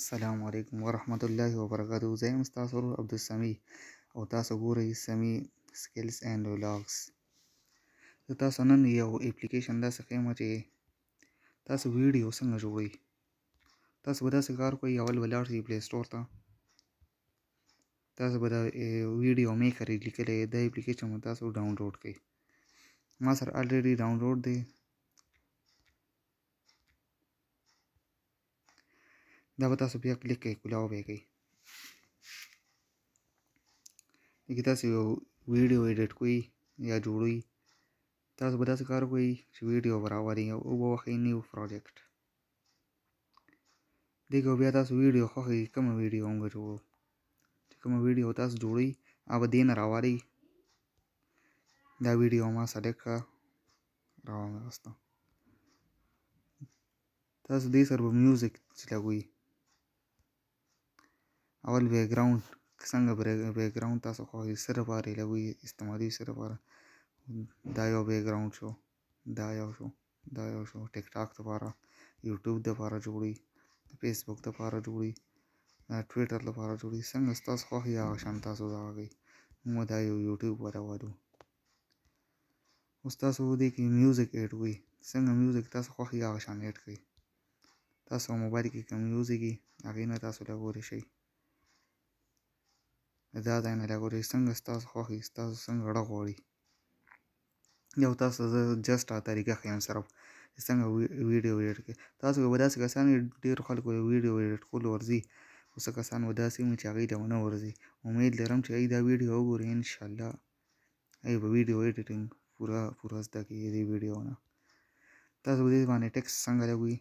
السلام علیکم ورحمت الله وبرکاتو زه یم ستاسو ورور عبدالسمی او تاسو ګورئ سمی سکلز اینډ ولاګس زه تاسو نن یو اپلیکیشن داسې ښیم چې تاسو ویډیو څنګه جوړوئ تاسو به داسې کار کوئ اول به لاړ شئ پلی سټور ته تاسو به دا ویډیو میکر یې لیکلی دا اپلیکیشن به تاسو ډاونلوډ کړئ ما سره الریډي ډاونلوډ دی دا به تاسو بیا کلیک کوئ کولاو به یې کوئ کې تاسو یو ویډیو ایډیټ کوئ یا جوړوئ تاسو به داسې کار کوئ چې ویډیو به راوړئ او ووښئ نیو پروجیکټ دې کې بیا تاسو ویډیو خوښوئ کومه ویډیو موږ جوړو چې کومه ویډیو تاسو جوړوئ هغه به دې نه راوړئ دا ویډیو ما سلیکټ کړه راوړم تاسو دې سره به میوزیک چې لګوئ اول بیکګراوند څنګه بیکګراوند تاسو خوښوي څه دپاره یې لګوي استعمالوي څه دپاره دا یو بیکګراوند شو دا یو شو دا یو شو ټیک ټاک دپاره یوټیوب دپاره جوړوي د فیسبوک دپاره جوړوي دا ټویټر لپاره جوړوي څنګه ستاسو خوښ وي هغه شان تاسو دغه کوي موږ دا یو یوټیوب ورولو اوس تاسو دې کې میوزیک ایډ کوي څنګه میوزیک تاسو خوښ وي هغه شان ایډ کوي تاسو موبایل کې کوم میوزیک وي هغې نه تاسو لګولی شئ دا ځای نه راګورئ څنګه ستاسو خوښې ستاسو څنګه ړه غواړي یو تاسو زه جسټ طریقه ښیم صرف څنګه ویډیو ایډیټ کې تاسو به داسې کسان ډېر خلکو ویډیو ایډیټ کول ورځي اوس کسان به داسې وي چې هغوی ته ونه ورځي امید لرم چې دا ویډیو وګورئ انشاءالله هغوی به ویډیو ایډیټینګ پوره پوره زده کړي دې ویډیو نه تاسو به دې باندې ټیکس څنګه لګوي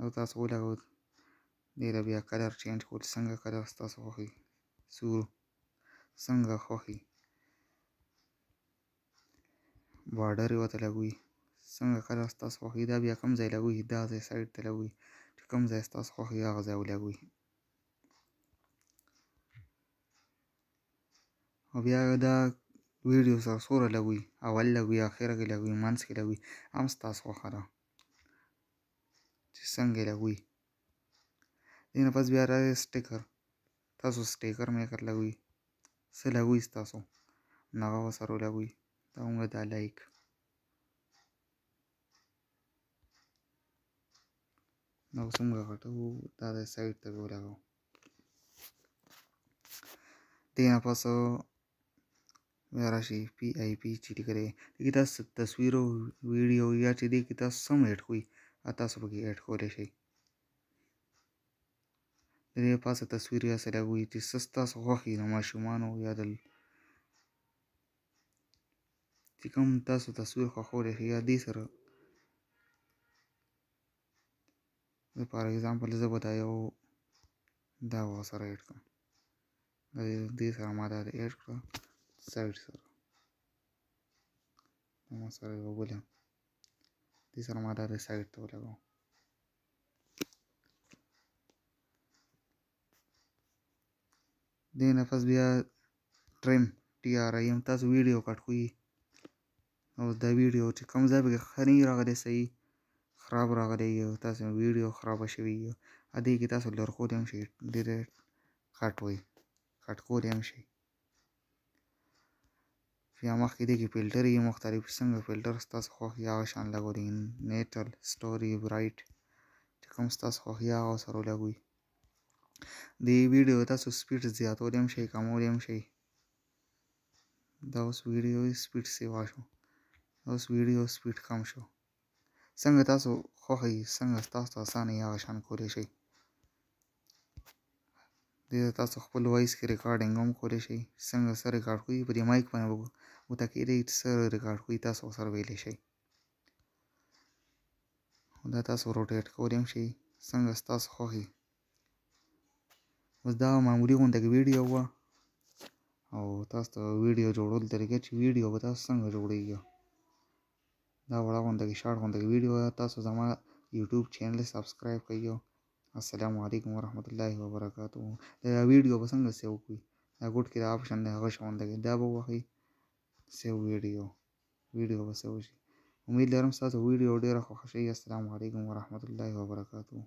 او تاسو ولګوئ دی له بیا قدر چینج کول څنګه قدر ستاسو خوښي سور څنګه خوښي بارډر یې ورته لګوي څنګه قدر ستاسو خوښي دا بیا کوم ځای لګوي دا ځای سایډ ته لګوي چې کوم ځای ستاسو خوښي هغه ځای ولګوي او بیا دا ویډیو سره سوره لګوي اول لګوي اخر کې لګوي منځ کې لګوي هم ستاسو خوښه ده چې څنګه لګوي એના પછી બી આ સ્ટીકર તાસો સ્ટીકર મેકર લાગુઈ se la guis taso na va a la gui ta un gata like na usum ga ta u ta de side te go lago tina paso मेरा शी पी आई पी चीटी करे किता तस्वीरों वीडियो या चीटी किता सम एट हुई आता सब की एट हो रही د دې پاسه تصویر یا سره وي چې څه ستاسو خوښې د ماشومانو یا د چې کوم تاسو تصویر خوښولی یا دې سره د فار اګزامپل زه به دا یو دا ورسره ایډ کړم د دې سره ما دا ایډ کړه سایډ سره ما سره یوه بله دې سره ما دا سایډ ته ولګوم دې نه پس بیا ټریم ټي آر ایم تاسو ویډیو کټ کوي او دا ویډیو چې کوم ځای به خري راغلی صحیح خراب راغلی یو تاسو ویډیو خراب شوی یو ا دې کې تاسو لرخو دیم شي ډېر کټ وي کټ کول هم شي بیا مخکې دې کې فلټر یې مختلف څنګه فلټر ستاسو خوښ یا شان لګورئ نیټل سټوري برایټ چې کوم ستاسو خوښ یا سره لګوئ دې ویډیو تاسو سپیډ زیاتولی هم شئ کمولی هم شئ دا اوس ویډیو سپیډ سیوا شو دا اوس ویډیو سپیډ کم شو څنګه تاسو خوښوي څنګه تاسو اسانه یا شان کولی شئ دې تاسو خپل وایس کې ریکارډینګ هم کولی شئ څنګه سره ریکارډ کوي په دې مایک باندې وته کې دې سره ریکارډ کوي تاسو سره ویلی شئ دا تاسو روټیټ کولی هم شئ څنګه تاسو خوښوي اوس دا معمولي غونده ویډیو وه او تاسو ته ویډیو جوړول طریقه چې ویډیو به تاسو څنګه جوړیږي دا وړه غونده شارټ غونده ویډیو تاسو زما یوټیوب چینل سبسکرایب کړئ السلام علیکم ورحمۃ اللہ وبرکاتہ دا ویډیو به څنګه سیو کړئ دا ګوټ کې دا آپشن دی هغه شونده کې دا به وخی سیو ویډیو ویډیو به سیو شي امید لرم ستاسو ویډیو ډیره خوښه شي السلام علیکم ورحمۃ اللہ وبرکاتہ